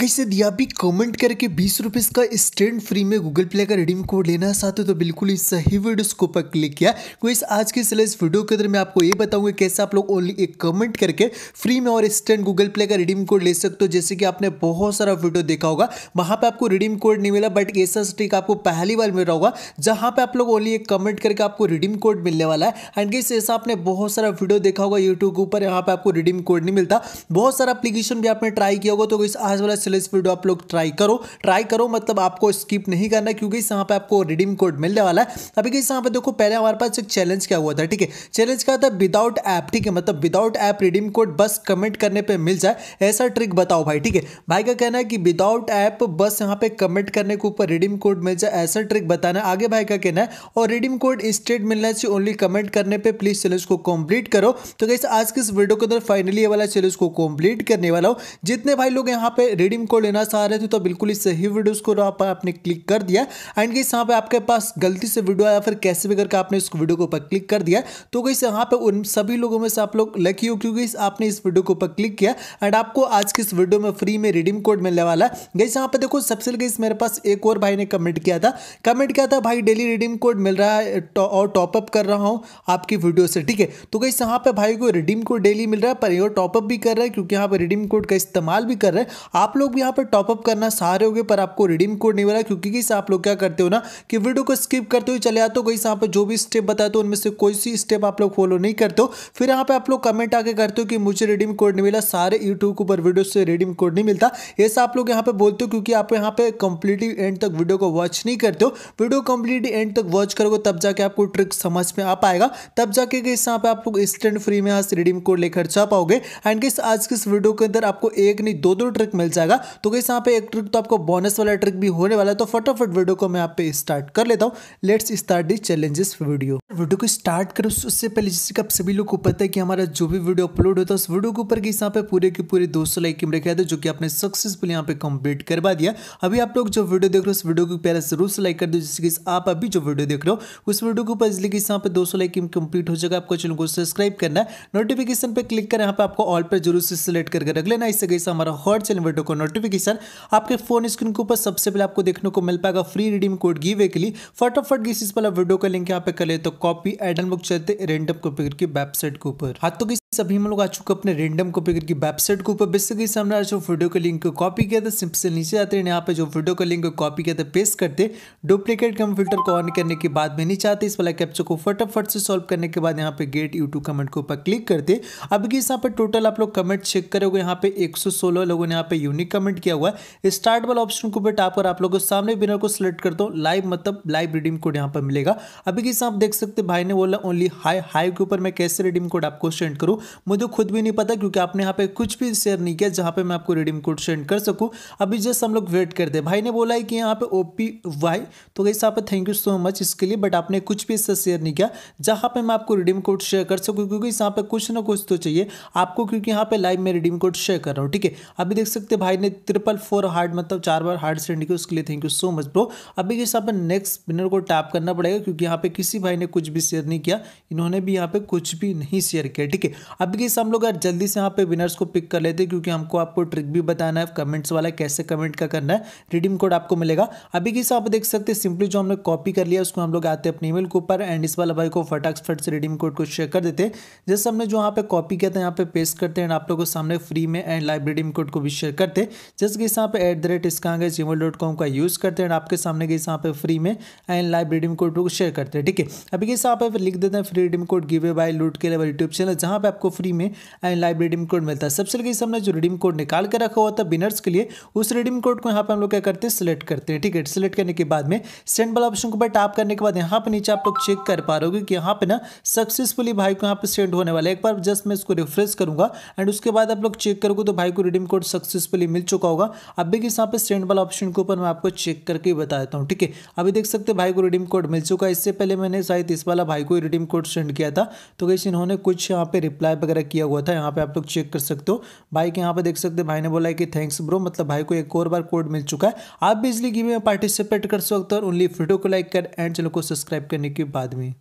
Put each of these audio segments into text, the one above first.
कैसे यदि आप भी कमेंट करके बीस रुपए का स्टैंड फ्री में गूगल प्ले का रिडीम कोड लेना चाहते हो तो बिल्कुल ही सही वीडियो इसको पर क्लिक किया गैस आज के इस वीडियो के अंदर मैं आपको ये बताऊंगा कैसे आप लोग ओनली एक कमेंट करके फ्री में और स्टैंड गूगल प्ले का रिडीम कोड ले सकते हो जैसे कि आपने बहुत सारा वीडियो देखा होगा वहाँ पर आपको रिडीम कोड नहीं मिला बट ऐसा स्टिक आपको पहली बार मिल रहा होगा जहाँ पर आप लोग ओनली एक कमेंट करके आपको रिडीम कोड मिलने वाला है एंड कैसे ऐसा आपने बहुत सारा वीडियो देखा होगा यूट्यूब के ऊपर यहाँ पर आपको रिडीम कोड नहीं मिलता बहुत सारा अपलीकेशन भी आपने ट्राई किया होगा तो गैस आज वाला चलो इस वीडियो आप लोग ट्राई करो ट्राई करो मतलब आपको स्किप नहीं करना क्योंकि इस यहाँ पर आपको रिडीम कोड मिलने वाला है अभी इस यहाँ पर देखो पहले हमारे पास एक चैलेंज क्या हुआ था ठीक है चैलेंज क्या था विदाउट ऐप ठीक है मतलब विदाउट ऐप रिडीम कोड बस कमेंट करने पर मिल जाए ऐसा ट्रिक बताओ भाई ठीक है भाई का कहना है कि विदाउट ऐप बस यहाँ पे कमेंट करने के ऊपर रिडीम कोड मिल जाए ऐसा ट्रिक बताना आगे भाई का कहना है और रिडीम कोड स्टेट मिलना चाहिए ओनली कमेंट करने पे प्लीज चैलेंज को कंप्लीट करो तो कैसे आज के इस वीडियो के अंदर फाइनली ये वाला चैलेंज को कंप्लीट करने वाला हूँ जितने भाई लोग यहाँ पे रिडीम कोड लेना चाह रहे थे तो बिल्कुल ही सही वीडियोस को आप आपने क्लिक कर दिया एंड गई यहाँ पे आपके पास गलती से वीडियो आया फिर कैसे भी करके आपने इस वीडियो के ऊपर क्लिक कर दिया तो गई यहाँ पे उन सभी लोगों में से आप लोग लकी हो क्योंकि आपने इस वीडियो के ऊपर क्लिक किया एंड आपको आज की इस वीडियो में फ्री में रिडीम कोड मिलने वाला है गई यहाँ पे देखो सबसे गई मेरे पास एक और भाई ने कमेंट किया था कमेंट किया था भाई डेली रिडीम कोड मिल रहा है और टॉपअप कर रहा हूँ आपकी वीडियो से ठीक है तो गई यहाँ पे भाई को रिडीम कोड डेली मिल रहा है पर टॉपअप भी कर रहा है क्योंकि यहाँ पर रिडीम कोड का इस्तेमाल भी कर रहे हैं आप लोग भी यहाँ पर टॉपअप करना सहारे हो पर आपको रिडीम कोड नहीं मिला क्योंकि किस आप लोग क्या करते हो ना कि वीडियो को स्किप करते हुए चले आते हो कहीं यहाँ पर जो भी स्टेप बताते हो उनमें से कोई सी स्टेप आप लोग फॉलो नहीं करते हो फिर यहाँ पर आप लोग कमेंट आके करते हो कि मुझे रिडीम कोड नहीं मिला सारे यूट्यूब ऊपर वीडियो से रिडीम कोड नहीं मिलता ऐसा आप लोग यहाँ पर बोलते हो क्योंकि आप यहाँ पर कंप्लीटली एंड तक वीडियो को वॉच नहीं करते हो वीडियो कंप्लीटली एंड तक वॉच करोगे तब जाके आपको ट्रिक समझ में आ पाएगा तब जाके किस यहाँ पर आप लोग इंस्टेंट फ्री में यहाँ से रिडीम कोड लेकर जा पाओगे एंड किस आज किस वीडियो के अंदर आपको एक नहीं दो दो ट्रिक मिल जाएगा जाएगा तो कैसे यहाँ पे एक ट्रिक तो आपको बोनस वाला ट्रिक भी होने वाला है तो फटाफट वीडियो को मैं यहाँ पे स्टार्ट कर लेता हूँ let's start the challenges video video को स्टार्ट करो उससे पहले जिससे आप सभी लोग को पता है कि हमारा जो भी वीडियो अपलोड होता है उस वीडियो के ऊपर किस यहाँ पे पूरे के पूरे दो सौ लाइक की रखा था जो कि आपने सक्सेसफुल यहाँ पे कंप्लीट करवा दिया अभी आप लोग जो वीडियो देख रहे हो उस वीडियो को पहले जरूर से लाइक कर दो जिससे कि आप अभी जो वीडियो देख रहे हो उस वीडियो के ऊपर इसलिए किस यहाँ पे दो सौ लाइक कंप्लीट हो जाएगा आपको चैनल को सब्सक्राइब करना है नोटिफिकेशन पर क्लिक कर यहाँ पे आपको ऑल पर जरूर से सिलेक्ट करके रख लेना इससे कैसे हमारा हॉट चैनल वीडियो को नोटिफिकेशन आपके फोन स्क्रीन के ऊपर सबसे पहले आपको देखने को मिल पाएगा फ्री रिडीम कोड गी वे के लिए फटाफट इस वाला वीडियो का लिंक यहाँ पे कर ले तो कॉपी एडन बुक चलते रेंडम कॉपी की वेबसाइट के ऊपर हाथों की सभी हम लोग आ चुके अपने रेंडम कॉपी करके वेबसाइट के ऊपर बेसिकली सामने आज जो वीडियो का लिंक को कॉपी किया था सिंपल नीचे आते हैं यहाँ पे जो वीडियो का लिंक को कॉपी किया था पेस्ट करते डुप्लीकेट कम फिल्टर को ऑन करने के बाद में नीचे आते इस वाला कैप्चर को फटाफट से सॉल्व करने के बाद यहाँ पे गेट यूट्यूब कमेंट के ऊपर क्लिक करते अब की यहाँ पर टोटल आप लोग कमेंट चेक करोगे यहाँ पे एक लोगों ने यहाँ पे यूनिक कमेंट किया हुआ है स्टार्ट वाला ऑप्शन के ऊपर टाप कर आप लोग सामने बिनर को सिलेक्ट कर दो लाइव मतलब लाइव रिडीम कोड यहाँ पर मिलेगा अभी किस आप देख सकते भाई ने बोला ओनली हाई हाई के ऊपर मैं कैसे रिडीम कोड आपको सेंड करूँ मुझे खुद भी नहीं पता क्योंकि आपने यहाँ पे कुछ भी शेयर नहीं किया जहाँ पे मैं आपको रिडीम कोड सेंड कर सकूँ अभी जस्ट हम लोग वेट करते हैं भाई ने बोला है कि यहाँ पे ओ पी वाई तो गई साहब थैंक यू सो मच इसके लिए बट आपने कुछ भी इससे शेयर नहीं किया जहाँ पे मैं आपको रिडीम कोड शेयर कर सकूँ क्योंकि यहाँ पे कुछ ना कुछ तो चाहिए आपको क्योंकि यहाँ पे लाइव में रिडीम कोड शेयर कर रहा हूँ ठीक है अभी देख सकते भाई ने ट्रिपल फोर हार्ड मतलब चार बार हार्ड सेंड किया उसके लिए thank you so much bro अभी के हिसाब नेक्स्ट विनर को टैप करना पड़ेगा क्योंकि यहाँ पे किसी भाई ने कुछ भी शेयर नहीं किया इन्होंने भी यहाँ पे कुछ भी नहीं शेयर किया ठीक है अब गई हम लोग यार जल्दी से यहाँ पे विनर्स को पिक कर लेते हैं क्योंकि हमको आपको ट्रिक भी बताना है कमेंट्स वाला कैसे कमेंट का करना है रिडीम कोड आपको मिलेगा अभी गई आप देख सकते हैं सिंपली जो हमने कॉपी कर लिया उसको हम लोग आते हैं अपने ईमेल के ऊपर एंड इस वाला भाई को फटाफट से रिडीम कोड को शेयर कर देते हैं जैसे हमने जो यहाँ पे कॉपी किया था यहाँ पे पेस्ट करते हैं आप लोगों को सामने फ्री में एंड लाइव रिडीम कोड को भी शेयर करते जैसे कि यहाँ पे एट द रेट इसका डॉट कॉम का यूज़ करते हैं आपके सामने गई यहाँ पे फ्री में एंड लाइव रिडीम कोड को शेयर करते हैं ठीक है अभी कैसे यहाँ पे लिख देते हैं free redeem code giveaway लूट के लेवल यूट्यूब चैनल जहाँ पे आपको फ्री में आई लाइव रिडीम कोड मिलता है सबसे लगे हमने जो रिडीम कोड निकाल के रखा हुआ था बिनर्स के लिए उस रिडीम कोड को यहाँ पर हम लोग क्या करते हैं सिलेक्ट करते हैं ठीक है सिलेक्ट करने के बाद में सेंड वाला ऑप्शन के ऊपर टाप करने के बाद यहाँ पर नीचे आप लोग चेक कर पा रहे कि यहाँ पर ना सक्सेसफुली भाई को यहाँ पर सेंड होने वाला है एक बार जस्ट मैं इसको रिफ्रेश करूँगा एंड उसके बाद आप लोग चेक करोगे तो भाई को रिडीम कोड सक्सेसफुली मिल चुका होगा अब भी किस यहाँ पर सेंड वाला ऑप्शन के ऊपर मैं आपको चेक करके बता देता हूँ ठीक है अभी देख सकते भाई को रिडीम कोड मिल चुका है इससे पहले मैंने शायद इस वाला भाई को रिडीम कोड सेंड किया था तो कैसे इन्होंने कुछ यहाँ पे रिप्लाई टाइप वगैरह किया हुआ था यहाँ पे आप लोग चेक कर सकते हो भाई के यहाँ पे देख सकते हो भाई ने बोला है कि थैंक्स ब्रो मतलब भाई को एक और बार कोड मिल चुका है आप भी इसलिए गेम में पार्टिसिपेट कर सकते हो और ओनली वीडियो को लाइक कर एंड चैनल को सब्सक्राइब करने के बाद में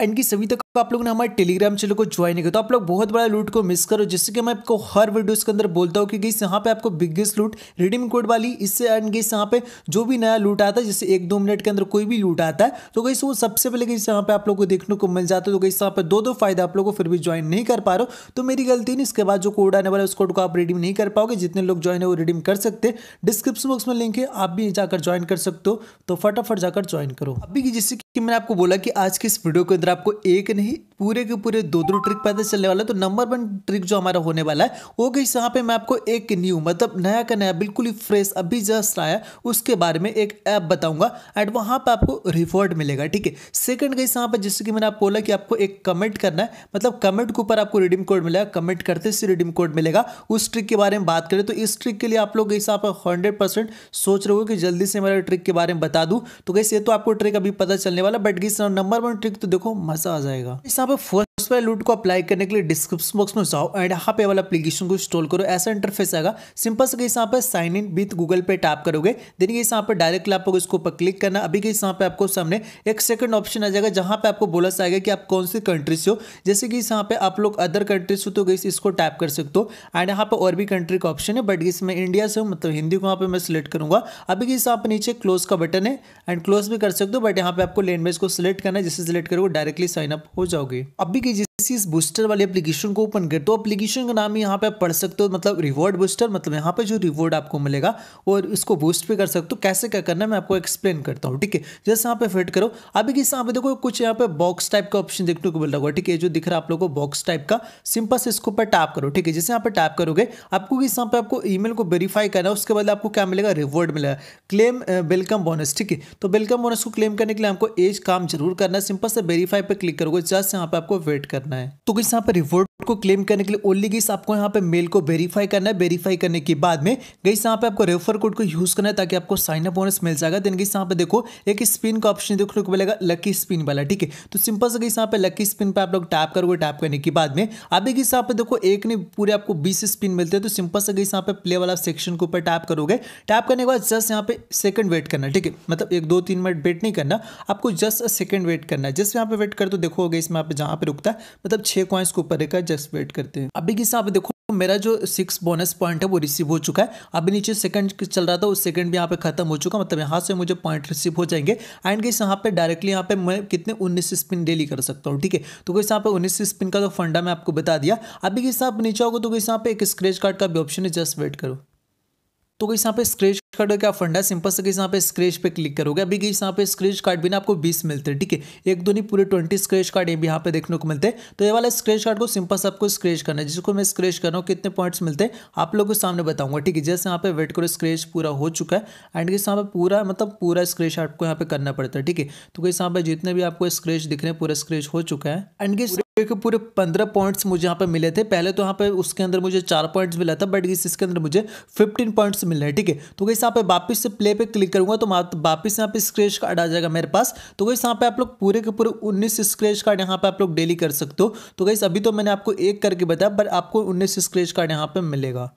एंड की सभी तक आप लोगों ने हमारे टेलीग्राम चैनल को ज्वाइन किया तो आप लोग बहुत बड़ा लूट को मिस करो जिससे कि मैं आपको हर वीडियोस के अंदर बोलता हूँ कि गई यहाँ पे आपको बिगेस्ट लूट रिडीम कोड वाली इससे एंड गई यहाँ पे जो भी नया लूट आता है जैसे एक दो मिनट के अंदर कोई भी लूट आता है तो गई वो सबसे पहले गई यहाँ पे आप लोग को देखने को मिल जाता है तो गई यहाँ पे दो दो फायदा आप लोग को फिर भी ज्वाइन नहीं कर पा रहे हो तो मेरी गलती नहीं इसके बाद जो कोड आने वाला है उस कोड को आप रिडीम नहीं कर पाओगे जितने लोग ज्वाइन है वो रिडीम कर सकते डिस्क्रिप्शन बॉक्स में लिंक है आप भी जाकर ज्वाइन कर सकते हो तो फटाफट जाकर ज्वाइन करो अभी जिससे कि मैंने आपको बोला कि आज की इस वीडियो के अंदर आपको एक नहीं पूरे के पूरे दो दो ट्रिक पैदल चलने वाला है तो नंबर वन ट्रिक जो हमारा होने वाला है वो गई यहाँ पे मैं आपको एक न्यू मतलब नया का नया बिल्कुल ही फ्रेश अभी जस्ट आया उसके बारे में एक ऐप बताऊंगा एंड वहाँ पे आपको रिवॉर्ड मिलेगा ठीक है सेकंड कहीं यहाँ पे जैसे कि मैंने आप बोला कि आपको एक कमेंट करना है मतलब कमेंट के ऊपर आपको रिडीम कोड मिलेगा कमेंट करते से रिडीम कोड मिलेगा उस ट्रिक के बारे में बात करें तो इस ट्रिक के लिए आप लोग गई पर हंड्रेड सोच रहे हो कि जल्दी से मेरा ट्रिक के बारे में बता दूँ तो कैसे ये तो आपको ट्रिक अभी पता चलने वाला बट गई नंबर वन ट्रिक तो देखो मजा आ जाएगा दोस्तों आप फर्स्ट वाले लूट को अप्लाई करने के लिए डिस्क्रिप्शन बॉक्स में जाओ एंड यहाँ पे वाला एप्लीकेशन को इंस्टॉल करो ऐसा इंटरफेस आएगा सिंपल से यहाँ पर साइन इन विथ गूगल पे टैप करोगे देन कहीं यहाँ पर डायरेक्ट आपको इसको क्लिक करना अभी के यहाँ पे आपको सामने एक सेकंड ऑप्शन आ जाएगा जहाँ पे आपको बोला जाएगा कि आप कौन सी कंट्री से हो जैसे कि यहाँ पे आप लोग अदर कंट्री से हो तो गई इसको टैप कर सकते हो एंड यहाँ पर और भी कंट्री का ऑप्शन है बट इसमें इंडिया से हूँ मतलब हिंदी को यहाँ पर मैं सिलेक्ट करूँगा अभी के यहाँ पर नीचे क्लोज का बटन है एंड क्लोज भी कर सकते हो बट यहाँ पर आपको लैंग्वेज को सिलेक्ट करना है जिसे सिलेक्ट करोगे डायरेक्टली साइन अप हो जाओगे अभी की जिस इस बूस्टर वाले एप्लीकेशन को ओपन कर तो एप्लीकेशन का नाम यहाँ पे पढ़ सकते हो मतलब रिवॉर्ड बूस्टर मतलब यहाँ पे जो रिवॉर्ड आपको मिलेगा और इसको बूस्ट भी कर सकते हो कैसे क्या करना है मैं आपको एक्सप्लेन करता हूँ ठीक है जैसे यहाँ पे फिट करो अभी किस यहाँ पे देखो कुछ यहाँ पे बॉक्स टाइप का ऑप्शन देखने को मिल रहा होगा ठीक है जो दिख रहा है आप लोग को बॉक्स टाइप का सिंपल से इसके ऊपर टैप करो ठीक है जैसे यहाँ पे टैप करोगे आपको किस यहाँ पे आपको मेल को वेरीफाई करना है उसके बाद आपको क्या मिलेगा रिवॉर्ड मिलेगा क्लेम वेलकम बोनस ठीक है तो वेलकम बोनस को क्लेम करने के लिए आपको एज काम जरूर करना है सिंपल से वेरीफाई पर क्लिक करोगे जैसे यहाँ पे आपको वेट करना करना है तो गाइस यहाँ पर रिवॉर्ड को क्लेम करने के लिए ओनली गाइस आपको यहाँ पे मेल को वेरीफाई करना है वेरीफाई करने के बाद में गाइस यहाँ पे आपको रेफर कोड को यूज करना है ताकि आपको साइन अप बोनस मिल जाएगा देन गाइस यहाँ पे देखो एक स्पिन का ऑप्शन देखने को मिलेगा लकी स्पिन वाला ठीक है तो सिंपल से गाइस यहाँ पे लकी स्पिन पे आप लोग टैप करोगे टैप करने के बाद में अभी गाइस यहाँ पे देखो एक ने पूरे आपको बीस स्पिन मिलते हैं तो सिंपल से गाइस यहाँ पे प्ले वाला सेक्शन के ऊपर टैप करोगे टैप करने के बाद जस्ट यहाँ पे सेकंड वेट करना ठीक है मतलब एक दो तीन मिनट वेट नहीं करना आपको जस्ट सेकंड वेट करना है जस्ट यहाँ पे वेट कर तो देखो गाइस यहाँ पे जहाँ पे रुकता है मतलब छः कॉइन्स के ऊपर रेखा जस्ट वेट करते हैं अभी किस आप देखो मेरा जो सिक्स बोनस पॉइंट है वो रिसीव हो चुका है अभी नीचे सेकंड चल रहा था वो सेकंड भी यहाँ पे खत्म हो चुका मतलब यहाँ से मुझे पॉइंट रिसीव हो जाएंगे एंड कैसे यहाँ पे डायरेक्टली यहाँ पे मैं कितने 19 स्पिन डेली कर सकता हूँ ठीक है तो कैसे यहाँ पे 19 स्पिन का तो फंडा मैं आपको बता दिया अभी किस हिसाब नीचे होगा तो कैसे यहाँ पे एक स्क्रेच कार्ड का भी ऑप्शन है जस्ट वेट करो तो गई यहाँ पे स्क्रेच कार्ड का क्या है सिंपल से यहाँ पे स्क्रेच पे क्लिक करोगे अभी गई यहाँ पे स्क्रेच कार्ड भी ना आपको 20 मिलते हैं ठीक है एक दो नहीं पूरे 20 स्क्रेच कार्ड ये भी यहाँ पे देखने को मिलते हैं तो ये वाला स्क्रेच कार्ड को सिंपल से आपको स्क्रेच करना है जिसको मैं स्क्रेच कर रहा हूँ कितने पॉइंट्स मिलते हैं आप लोगों को सामने बताऊंगा ठीक है जैसे यहाँ पे वेट करो स्क्रेच पूरा हो चुका है एंड यहाँ पे पूरा मतलब पूरा स्क्रेच आपको यहाँ पे करना पड़ता है ठीक है तो कहीं यहाँ पे जितने भी आपको स्क्रेच दिख रहे हैं पूरा स्क्रेच हो चुका है एंड क्योंकि पूरे पंद्रह पॉइंट्स मुझे यहाँ पे मिले थे पहले तो यहाँ पे उसके अंदर मुझे चार पॉइंट्स मिला था बट इस इसके अंदर मुझे फिफ्टीन पॉइंट्स मिल रहे हैं ठीक है तो कहीं यहाँ पे वापस से प्ले पे क्लिक करूंगा तो वापस यहाँ पे स्क्रेच कार्ड आ जाएगा मेरे पास तो कहीं यहाँ पे आप लोग पूरे के पूरे उन्नीस स्क्रेच कार्ड यहाँ पे आप लोग डेली कर सकते हो तो कहीं अभी तो मैंने आपको एक करके बताया बट आपको उन्नीस स्क्रेच कार्ड यहाँ पे मिलेगा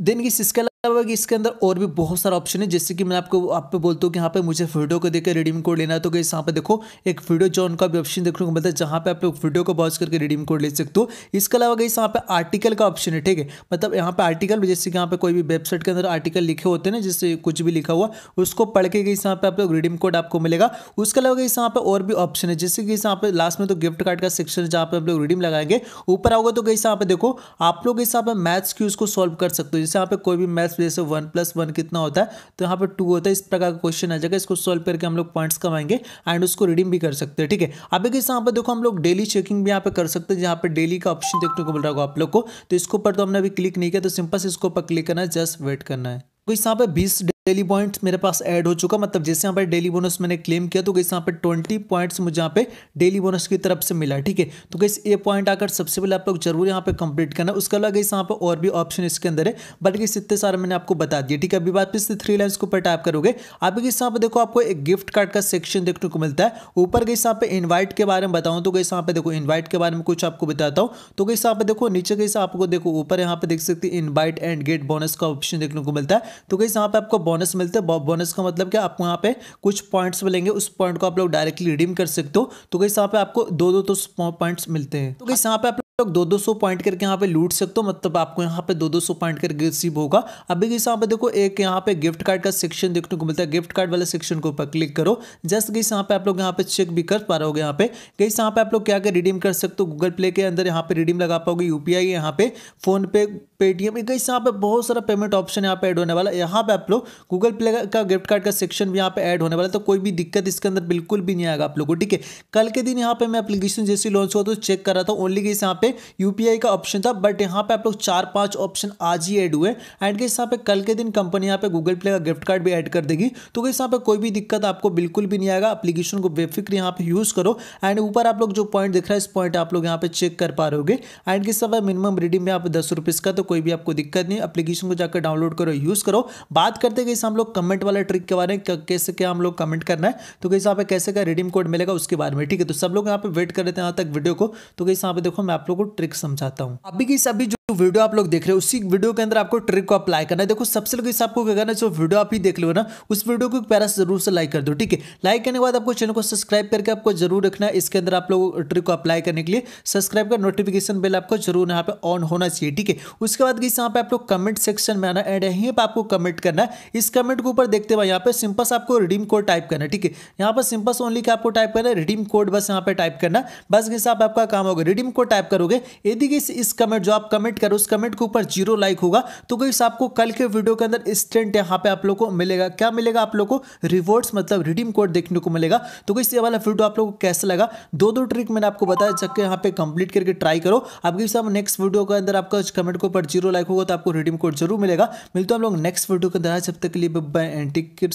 देन इस इसके अलावा कि इसके अंदर और भी बहुत सारा ऑप्शन है जैसे कि मैं आपको आप पे बोलता हूँ कि यहाँ पे मुझे वीडियो को देकर रिडीम कोड लेना है तो कहीं यहाँ पे देखो एक वीडियो जोन का भी ऑप्शन देखने को मिलता है जहाँ पे आप लोग वीडियो को वॉच करके रिडीम कोड ले सकते हो इसके अलावा गई यहाँ पे आर्टिकल का ऑप्शन है ठीक है मतलब यहाँ पे आर्टिकल जैसे कि यहाँ पे कोई भी वेबसाइट के अंदर आर्टिकल लिखे होते हैं ना जैसे कुछ भी लिखा हुआ उसको पढ़ के गई यहाँ पे आप लोग रिडीम कोड आपको मिलेगा उसके अलावा कहीं यहाँ पे और भी ऑप्शन है जैसे कि यहाँ पे लास्ट में तो गिफ्ट कार्ड का सेक्शन जहाँ पे आप लोग रिडीम लगाएंगे ऊपर आओगे तो कहीं यहाँ पे देखो आप लोग इस यहाँ पे मैथ्स की उसको सॉल्व कर सकते हो जैसे यहाँ पे कोई भी मैथ्स प्लस रेसो वन प्लस वन कितना होता है तो यहाँ पर टू होता है इस प्रकार का क्वेश्चन आ जाएगा इसको सॉल्व करके हम लोग पॉइंट्स कमाएंगे एंड उसको रिडीम भी कर सकते हैं ठीक है अभी किस यहाँ पर देखो हम लोग डेली चेकिंग भी यहाँ पर कर सकते हैं जहाँ पर डेली का ऑप्शन देखने को मिल रहा होगा आप लोग को तो इसके ऊपर तो हमने अभी क्लिक नहीं किया तो सिंपल से इसके ऊपर क्लिक करना है जस्ट वेट करना है कोई तो यहाँ पर बीस डेली पॉइंट्स मेरे पास ऐड हो चुका मतलब जैसे यहाँ पर डेली बोनस मैंने क्लेम किया तो कैसे यहाँ पर 20 पॉइंट्स मुझे यहाँ पे डेली बोनस की तरफ से मिला ठीक है तो कैसे ए पॉइंट आकर सबसे पहले आप लोग जरूर यहाँ पे कंप्लीट करना उसके अलावा कैसे यहाँ पर और भी ऑप्शन इसके अंदर है बट कैसे इतने सारे मैंने आपको बता दिया ठीक है अभी बात फिर से थ्री लाइन के ऊपर टाइप करोगे आप कैसे यहाँ पर देखो आपको एक गिफ्ट कार्ड का सेक्शन देखने को मिलता है ऊपर कैसे यहाँ पे इन्वाइट के बारे में बताऊँ तो कैसे यहाँ पे देखो इन्वाइट के बारे में कुछ आपको बताता हूँ तो कैसे यहाँ पे देखो नीचे कैसे आपको देखो ऊपर यहाँ पे देख सकते इन्वाइट एंड गेट बोनस का ऑप्शन देखने को मिलता है तो कैसे यहाँ पे आपको बोनस मिलते हैं बोनस का मतलब क्या आपको यहाँ पे कुछ पॉइंट्स मिलेंगे उस पॉइंट को आप लोग डायरेक्टली रिडीम कर सकते हो तो कहीं यहाँ पे आपको दो दो तो पॉइंट्स मिलते हैं तो कहीं यहाँ पे आप लोग दो दो सौ पॉइंट करके यहाँ पे लूट सकते हो मतलब आपको यहाँ पे दो दो सौ पॉइंट करके रिसीव होगा अभी के यहाँ पे देखो एक यहाँ पे गिफ्ट कार्ड का सेक्शन देखने को मिलता है गिफ्ट कार्ड वाले सेक्शन के ऊपर क्लिक करो जस्ट गई यहाँ पे आप लोग यहाँ पे चेक भी कर पा रहे हो यहाँ पे गई यहाँ पे आप लोग क्या क्या रिडीम कर सकते हो गूगल प्ले के अंदर यहाँ पे रिडीम लगा पाओगे यूपीआई यहाँ पे फोन पे पेटीएम गई यहाँ पे बहुत सारा पेमेंट ऑप्शन यहाँ पे एड होने वाला यहाँ पे आप लोग गूगल प्ले का गिफ्ट कार्ड का सेक्शन भी यहाँ पे एड होने वाला तो कोई भी दिक्कत इसके अंदर बिल्कुल भी नहीं आएगा आप लोग को ठीक है कल के दिन यहाँ पे मैं अपलीकेशन जैसे लॉन्च हुआ तो चेक कर रहा था ओनली गई यहाँ पे पे यूपीआई का ऑप्शन था बट यहाँ पे आप लोग चार पांच ऑप्शन आज ही ऐड हुए एंड के हिसाब पे कल के दिन कंपनी यहाँ पे गूगल प्ले का गिफ्ट कार्ड भी ऐड कर देगी तो कैसे यहाँ पे कोई भी दिक्कत आपको बिल्कुल भी नहीं आएगा अपलीकेशन को बेफिक्र यहाँ पे यूज़ करो एंड ऊपर आप लोग जो पॉइंट दिख रहा है इस पॉइंट आप लोग यहाँ पे चेक कर पा रहे एंड किस समय मिनिमम रिडीम में आप दस रुपीज़ का तो कोई भी आपको दिक्कत नहीं अपलीकेशन को जाकर डाउनलोड करो यूज़ करो बात करते कैसे हम लोग कमेंट वाला ट्रिक के बारे में कैसे क्या हम लोग कमेंट करना है तो कैसे यहाँ पे कैसे का रिडीम कोड मिलेगा उसके बारे में ठीक है तो सब लोग यहाँ पे वेट कर रहे थे यहाँ तक वीडियो को तो कैसे यहाँ पे देखो मैं आप को ट्रिक समझाता हूँ अभी की सभी जो जो वीडियो आप लोग देख रहे हो उसी वीडियो के अंदर आपको ट्रिक को अप्लाई करना है देखो सबसे लोग आपको क्या करना है जो वीडियो आप ही देख लो ना उस वीडियो को पैरा जरूर से लाइक कर दो ठीक है लाइक करने के बाद आपको चैनल को सब्सक्राइब करके आपको जरूर रखना है इसके अंदर आप लोग ट्रिक को अप्लाई करने के लिए सब्सक्राइब कर नोटिफिकेशन बिल आपको जरूर यहाँ पे ऑन होना चाहिए ठीक है उसके बाद यहाँ पे आप लोग कमेंट सेक्शन में आना एंड यहीं पर आपको कमेंट करना है इस कमेंट के ऊपर देखते हुए यहाँ पे सिंपस आपको रिडीम कोड टाइप करना है ठीक है यहाँ पर सिंपस ओनली आपको टाइप करना है रिडीम कोड बस यहाँ पे टाइप करना बस किस आपका काम होगा रिडीम कोड टाइप करोगे यदि इस कमेंट जो आप कमेंट कर उस कमेंट के ऊपर जीरो लाइक होगा तो गई आपको कल के वीडियो के अंदर इंस्टेंट यहाँ पे आप लोग को मिलेगा क्या मिलेगा आप लोग को रिवॉर्ड्स मतलब रिडीम कोड देखने को मिलेगा तो गई ये वाला वीडियो आप लोग को कैसे लगा दो दो ट्रिक मैंने आपको बताया जबकि यहाँ पे कंप्लीट करके ट्राई करो अब गई साहब नेक्स्ट वीडियो के अंदर आपका कमेंट के ऊपर जीरो लाइक होगा तो आपको रिडीम कोड जरूर मिलेगा मिलते हम लोग नेक्स्ट वीडियो के अंदर जब तक लिए बाय एंड